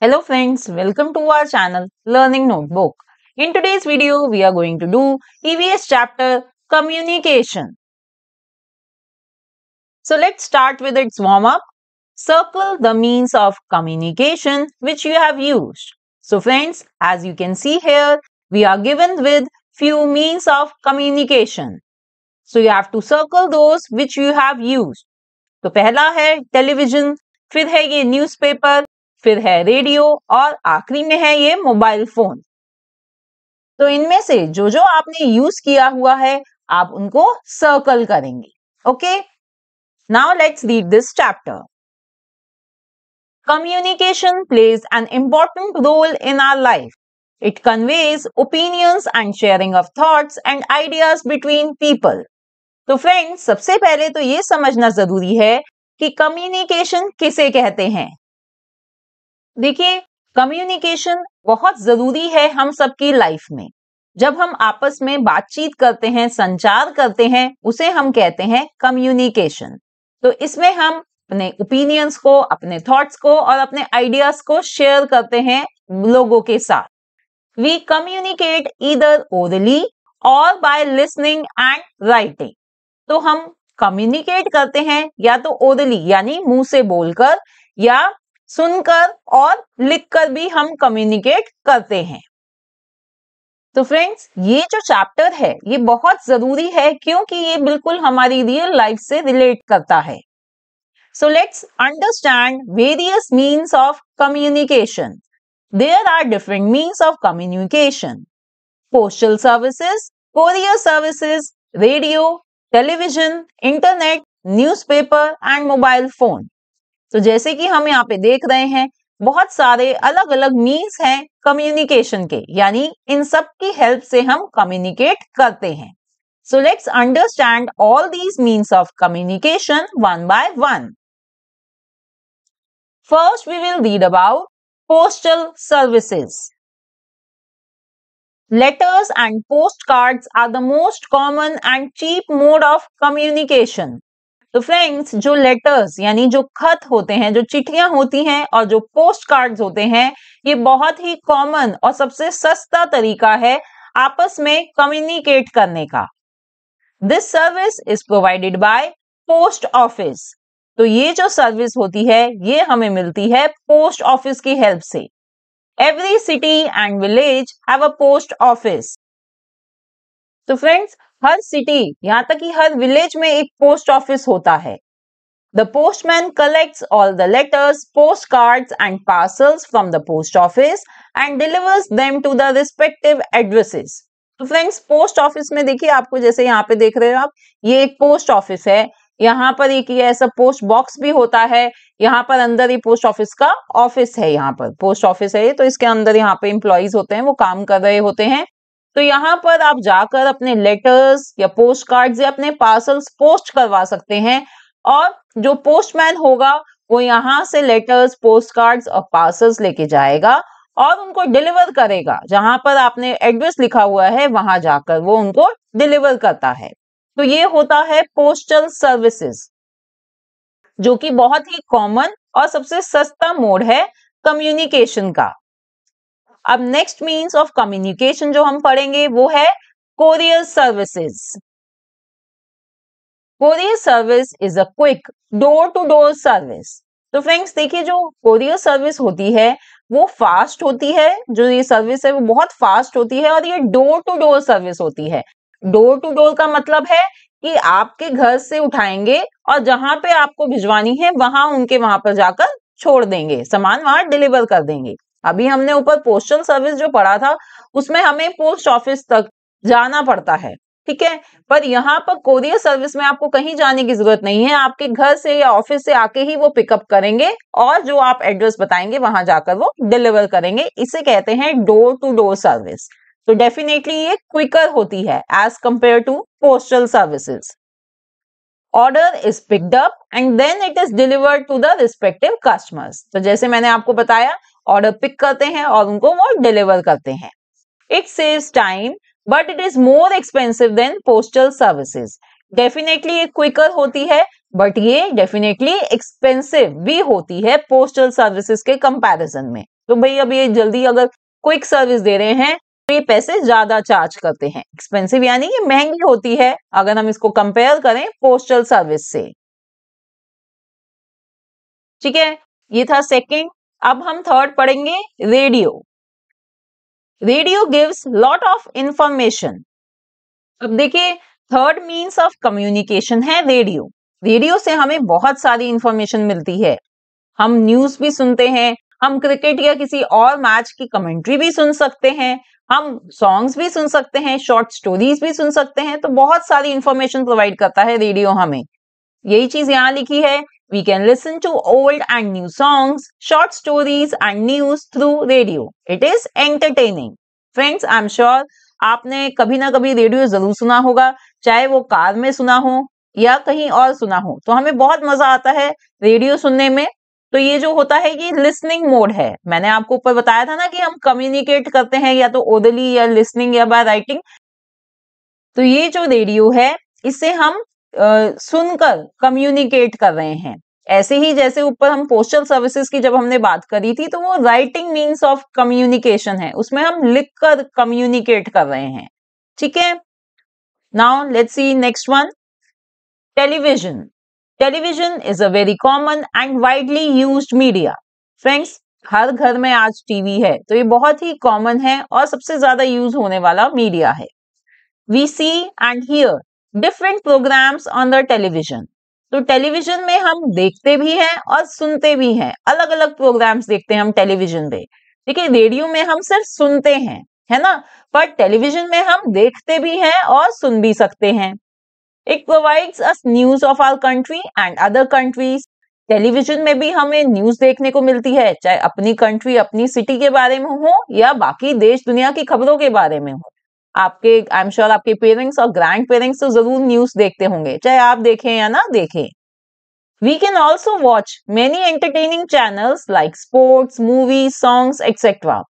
Hello friends, welcome to our channel Learning Notebook. In today's video, we are going to do EVS chapter Communication. So let's start with its warm-up. Circle the means of communication which you have used. So friends, as you can see here, we are given with few means of communication. So you have to circle those which you have used. तो पहला है television फिर है ये newspaper फिर है radio और आखिरी में है ये मोबाइल फोन तो इनमें से जो जो आपने यूज किया हुआ है आप उनको सर्कल करेंगे okay now let's read this chapter communication plays an important role in our life it conveys opinions and sharing of thoughts and ideas between people तो फ्रेंड्स सबसे पहले तो ये समझना जरूरी है कि कम्युनिकेशन किसे कहते हैं देखिए कम्युनिकेशन बहुत जरूरी है हम सबकी लाइफ में जब हम आपस में बातचीत करते हैं संचार करते हैं उसे हम कहते हैं कम्युनिकेशन तो इसमें हम अपने ओपिनियंस को अपने थॉट्स को और अपने आइडियाज को शेयर करते हैं लोगों के साथ वी कम्युनिकेट इधर ओरली और बाय लिसनिंग एंड राइटिंग तो हम कम्युनिकेट करते हैं या तो ओरली यानी मुंह से बोलकर या सुनकर और लिखकर भी हम कम्युनिकेट करते हैं तो फ्रेंड्स ये जो चैप्टर है ये बहुत जरूरी है क्योंकि ये बिल्कुल हमारी रियल लाइफ से रिलेट करता है so let's understand various means of communication there are different means of communication postal courier courier radio television internet newspaper and mobile phone तो जैसे कि हम यहाँ पे देख रहे हैं बहुत सारे अलग अलग मीन्स हैं कम्युनिकेशन के यानी इन सब की हेल्प से हम कम्युनिकेट करते हैं so let's understand all these means of communication one by one first we will read about postal services letters and post card are the most common and cheap mode of communication तो friends जो letters यानी जो खत होते हैं जो चिट्ठियां होती हैं और जो पोस्ट कार्ड होते हैं ये बहुत ही कॉमन और सबसे सस्ता तरीका है आपस में कम्युनिकेट करने का this service is provided by post office तो ये जो सर्विस होती है ये हमें मिलती है पोस्ट ऑफिस की हेल्प से every city and village have a post office तो फ्रेंड्स हर सिटी यहाँ तक कि हर विलेज में एक पोस्ट ऑफिस होता है the postman collects all the letters post cards and parcels from the post office and delivers them to the respective addresses तो फ्रेंड्स पोस्ट ऑफिस में देखिए आपको जैसे यहाँ पे देख रहे हो आप ये एक पोस्ट ऑफिस है यहाँ पर एक ये ऐसा पोस्ट बॉक्स भी होता है यहाँ पर अंदर ये पोस्ट ऑफिस का ऑफिस है यहाँ पर पोस्ट ऑफिस है ये तो इसके अंदर यहाँ पे इंप्लॉइज होते हैं वो काम कर रहे होते हैं तो यहाँ पर आप जाकर अपने लेटर्स या पोस्ट कार्ड या अपने पार्सल्स पोस्ट करवा सकते हैं और जो पोस्टमैन होगा वो यहाँ से लेटर्स पोस्ट कार्ड और पार्सल्स लेके जाएगा और उनको डिलीवर करेगा जहां पर आपने एड्रेस लिखा हुआ है वहां जाकर वो उनको डिलीवर करता है तो ये होता है पोस्टल सर्विसेज जो कि बहुत ही कॉमन और सबसे सस्ता मोड है कम्युनिकेशन का अब नेक्स्ट मीन्स ऑफ कम्युनिकेशन जो हम पढ़ेंगे वो है courier services courier service is a quick door to door service तो फ्रेंड्स देखिए जो कोरियर सर्विस होती है वो फास्ट होती है जो ये सर्विस है वो बहुत फास्ट होती है और ये डोर टू डोर सर्विस होती है डोर टू डोर का मतलब है कि आपके घर से उठाएंगे और जहां पे आपको भिजवानी है वहां उनके वहां पर जाकर छोड़ देंगे सामान वहां डिलीवर कर देंगे अभी हमने ऊपर पोस्टल सर्विस जो पढ़ा था उसमें हमें पोस्ट ऑफिस तक जाना पड़ता है ठीक है पर यहाँ पर कोरियर सर्विस में आपको कहीं जाने की जरूरत नहीं है आपके घर से या ऑफिस से आके ही वो पिकअप करेंगे और जो आप एड्रेस बताएंगे वहां जाकर वो डिलीवर करेंगे इसे कहते हैं डोर टू डोर सर्विस तो डेफिनेटली ये क्विकर होती है as compared to postal services order is picked up and then it is delivered to the respective customers तो जैसे मैंने आपको बताया ऑर्डर पिक करते हैं और उनको वो डिलीवर करते हैं it saves time but it is more expensive than postal services definitely ये क्विकर होती है बट ये डेफिनेटली एक्सपेंसिव भी होती है पोस्टल सर्विसेज के कंपैरिजन में तो भाई अब ये जल्दी अगर क्विक सर्विस दे रहे हैं तो ये पैसे ज्यादा चार्ज करते हैं एक्सपेंसिव यानी ये महंगी होती है अगर हम इसको कंपेयर करें पोस्टल सर्विस से ठीक है ये था सेकंड अब हम थर्ड पढ़ेंगे radio radio gives lot of information अब देखिए थर्ड मीन्स ऑफ कम्युनिकेशन है रेडियो रेडियो से हमें बहुत सारी इंफॉर्मेशन मिलती है हम न्यूज भी सुनते हैं हम क्रिकेट या किसी और मैच की कमेंट्री भी सुन सकते हैं हम सॉन्ग्स भी सुन सकते हैं शॉर्ट स्टोरीज भी सुन सकते हैं तो बहुत सारी इंफॉर्मेशन प्रोवाइड करता है रेडियो हमें यही चीज यहाँ लिखी है We can listen to old and new songs, short stories and news through radio. It is entertaining. Friends, I'm sure आपने कभी ना कभी रेडियो जरूर सुना होगा चाहे वो कार में सुना हो या कहीं और सुना हो तो हमें बहुत मजा आता है रेडियो सुनने में तो ये जो होता है ये लिसनिंग मोड है मैंने आपको ऊपर बताया था ना कि हम कम्युनिकेट करते हैं या तो ओदली या लिसनिंग या बाय राइटिंग तो ये जो रेडियो है इससे हम सुनकर कम्युनिकेट कर रहे हैं ऐसे ही जैसे ऊपर हम पोस्टल सर्विसेज की जब हमने बात करी थी तो वो राइटिंग मीन्स ऑफ कम्युनिकेशन है उसमें हम लिख कर कम्युनिकेट कर रहे हैं ठीक है now let's see next one television television is a very common and widely use media friends हर घर में आज टीवी है तो ये बहुत ही कॉमन है और सबसे ज्यादा यूज होने वाला मीडिया है we see and hear different programs on the television तो टेलीविजन में हम देखते भी हैं और सुनते भी हैं अलग अलग प्रोग्राम्स देखते हैं हम टेलीविजन पे ठीक है रेडियो में हम सिर्फ सुनते हैं है ना पर टेलीविजन में हम देखते भी हैं और सुन भी सकते हैं it provides us news of our country and other countries television में भी हमें न्यूज देखने को मिलती है चाहे अपनी कंट्री अपनी सिटी के बारे में हो या बाकी देश दुनिया की खबरों के बारे में हो आपके आई एम श्योर आपके पेरेंट्स और ग्रैंड पेरेंट्स तो जरूर न्यूज देखते होंगे चाहे आप देखें या ना देखें We can also watch many entertaining channels like sports, movies, songs, etc.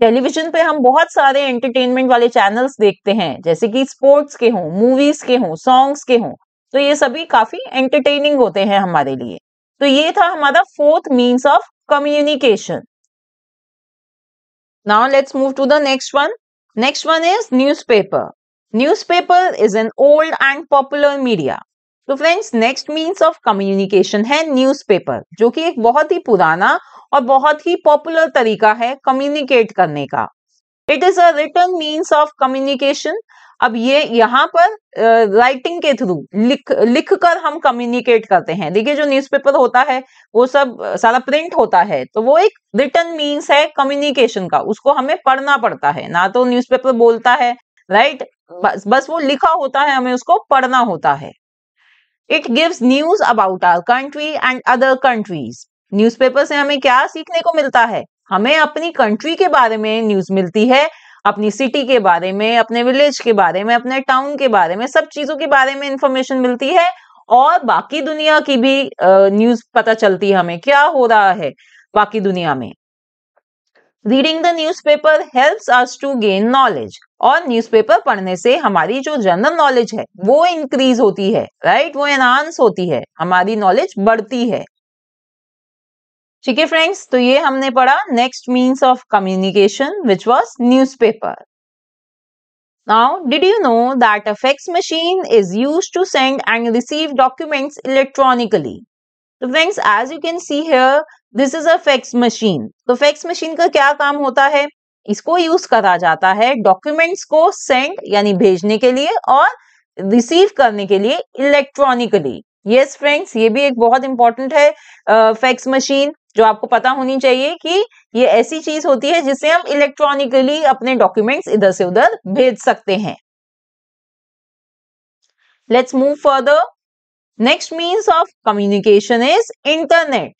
Television पे हम बहुत सारे एंटरटेनमेंट वाले चैनल्स देखते हैं जैसे कि स्पोर्ट्स के हों मूवीज के हों सॉन्ग्स के हों तो ये सभी काफी एंटरटेनिंग होते हैं हमारे लिए तो ये था हमारा fourth means of communication now let's move to the next one Next one is newspaper. Newspaper is an old and popular media. तो friends next means of communication है न्यूज़पेपर जो कि एक बहुत ही पुराना और बहुत ही पॉपुलर तरीका है कम्युनिकेट करने का it is a written means of communication अब ये यहाँ पर राइटिंग के थ्रू लिख लिख कर हम कम्युनिकेट करते हैं देखिए जो न्यूज़पेपर होता है वो सब सारा प्रिंट होता है तो वो एक रिटर्न मीन्स है कम्युनिकेशन का उसको हमें पढ़ना पड़ता है ना तो न्यूज़पेपर बोलता है राइट बस बस वो लिखा होता है हमें उसको पढ़ना होता है it gives news about our country and other countries newspaper से हमें क्या सीखने को मिलता है हमें अपनी कंट्री के बारे में न्यूज मिलती है अपनी सिटी के बारे में अपने विलेज के बारे में अपने टाउन के बारे में सब चीजों के बारे में इंफॉर्मेशन मिलती है और बाकी दुनिया की भी न्यूज पता चलती है हमें क्या हो रहा है बाकी दुनिया में reading the news paper help us to gain knowledge और न्यूज़पेपर पढ़ने से हमारी जो जनरल नॉलेज है वो इंक्रीज होती है राइट right? वो एनहांस होती है हमारी नॉलेज बढ़ती है ठीक है फ्रेंड्स तो ये हमने पढ़ा next means of communication which was news paper now did you know that affect machine is use to send and receive documents electronically तो friends as you can see here this is a fax machine तो fax machine का क्या काम होता है इसको use करा जाता है डॉक्यूमेंट्स को सेंड यानी भेजने के लिए और रिसीव करने के लिए इलेक्ट्रॉनिकली यस फ्रेंड्स ये भी एक बहुत इंपॉर्टेंट है फैक्स uh, मशीन जो आपको पता होनी चाहिए कि ये ऐसी चीज होती है जिससे हम इलेक्ट्रॉनिकली अपने डॉक्यूमेंट्स इधर से उधर भेज सकते हैं let's move further next means of communication is internet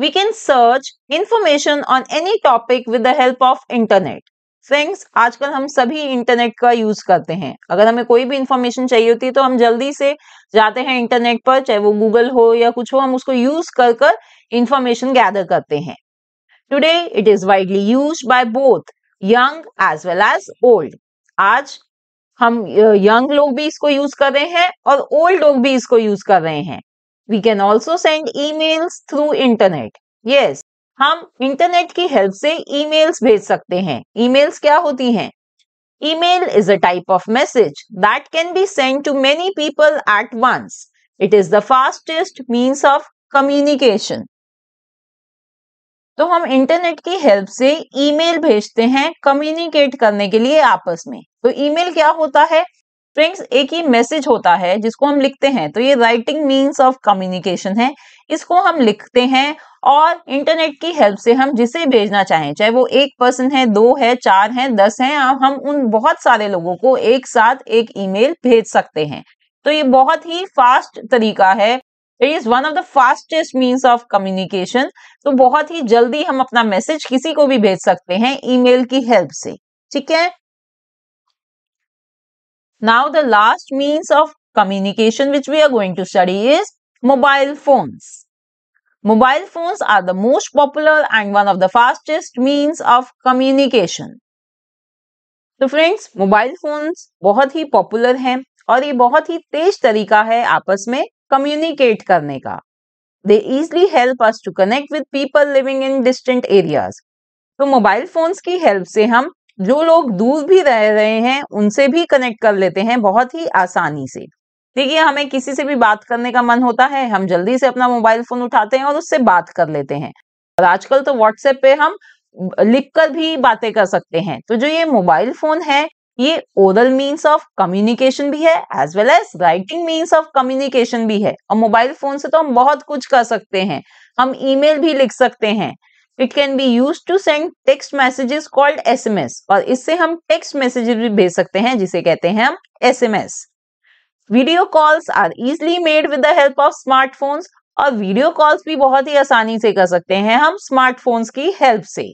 we can search information on any topic with the help of internet friends आजकल हम सभी इंटरनेट का यूज करते हैं अगर हमें कोई भी इंफॉर्मेशन चाहिए होती है तो हम जल्दी से जाते हैं इंटरनेट पर चाहे वो गूगल हो या कुछ हो हम उसको यूज कर कर इंफॉर्मेशन गैदर करते हैं today it is widely use by both young as well as old आज हम यंग लोग भी इसको यूज कर रहे हैं और ओल्ड लोग भी इसको यूज कर रहे हैं we can also send emails through internet yes हम इंटरनेट की हेल्प से ई मेल्स भेज सकते हैं ई मेल्स क्या होती हैं email is a type of message that can be send to many people at once it is the fastest means of communication तो हम इंटरनेट की हेल्प से ईमेल भेजते हैं कम्युनिकेट करने के लिए आपस में तो ईमेल क्या होता है फ्रेंड्स एक ही मैसेज होता है जिसको हम लिखते हैं तो ये राइटिंग मीन्स ऑफ कम्युनिकेशन है इसको हम लिखते हैं और इंटरनेट की हेल्प से हम जिसे भेजना चाहें चाहे वो एक पर्सन है दो है चार है दस है हम उन बहुत सारे लोगों को एक साथ एक ईमेल भेज सकते हैं तो ये बहुत ही फास्ट तरीका है it is one of the fastest means of communication तो बहुत ही जल्दी हम अपना मैसेज किसी को भी भेज सकते हैं ईमेल की हेल्प से ठीक है now the last means of communication which we are going to study is mobile phones mobile phones are the most popular and one of the fastest means of communication तो friends mobile phones बहुत ही popular हैं और ये बहुत ही तेज तरीका है आपस में कम्युनिकेट करने का they easily help us to connect with people living in distant areas तो मोबाइल फोन्स की हेल्प से हम जो लोग दूर भी रह रहे हैं उनसे भी कनेक्ट कर लेते हैं बहुत ही आसानी से देखिए हमें किसी से भी बात करने का मन होता है हम जल्दी से अपना मोबाइल फोन उठाते हैं और उससे बात कर लेते हैं और आजकल तो व्हाट्सएप पे हम लिख कर भी बातें कर सकते हैं तो जो ये मोबाइल फोन है ये ओरल मीन्स ऑफ कम्युनिकेशन भी है as well as writing means of communication भी है और मोबाइल फोन से तो हम बहुत कुछ कर सकते हैं हम ईमेल भी लिख सकते हैं it can be use to send text messages called SMS और इससे हम टेक्स्ट मैसेजेस भी भेज सकते हैं जिसे कहते हैं हम SMS video calls are easily made with the help of smartphones और वीडियो कॉल्स भी बहुत ही आसानी से कर सकते हैं हम स्मार्टफोन्स की हेल्प से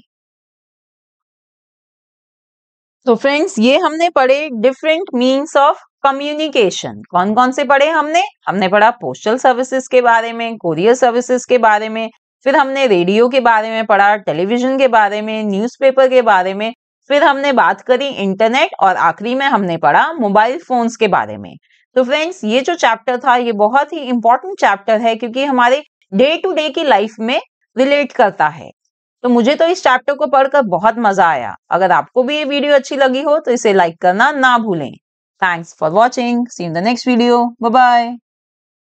तो फ्रेंड्स ये हमने पढ़े डिफरेंट मीन्स ऑफ कम्युनिकेशन कौन कौन से पढ़े हमने हमने पढ़ा पोस्टल सर्विसेज के बारे में कोरियर सर्विसेज के बारे में फिर हमने रेडियो के बारे में पढ़ा टेलीविजन के बारे में न्यूज़पेपर के बारे में फिर हमने बात करी इंटरनेट और आखिरी में हमने पढ़ा मोबाइल फोन्स के बारे में तो फ्रेंड्स ये जो चैप्टर था ये बहुत ही इंपॉर्टेंट चैप्टर है क्योंकि हमारे डे टू डे की लाइफ में रिलेट करता है तो मुझे तो इस चैप्टर को पढ़कर बहुत मजा आया अगर आपको भी ये वीडियो अच्छी लगी हो तो इसे लाइक करना ना भूलें thanks for watching see in the next video bye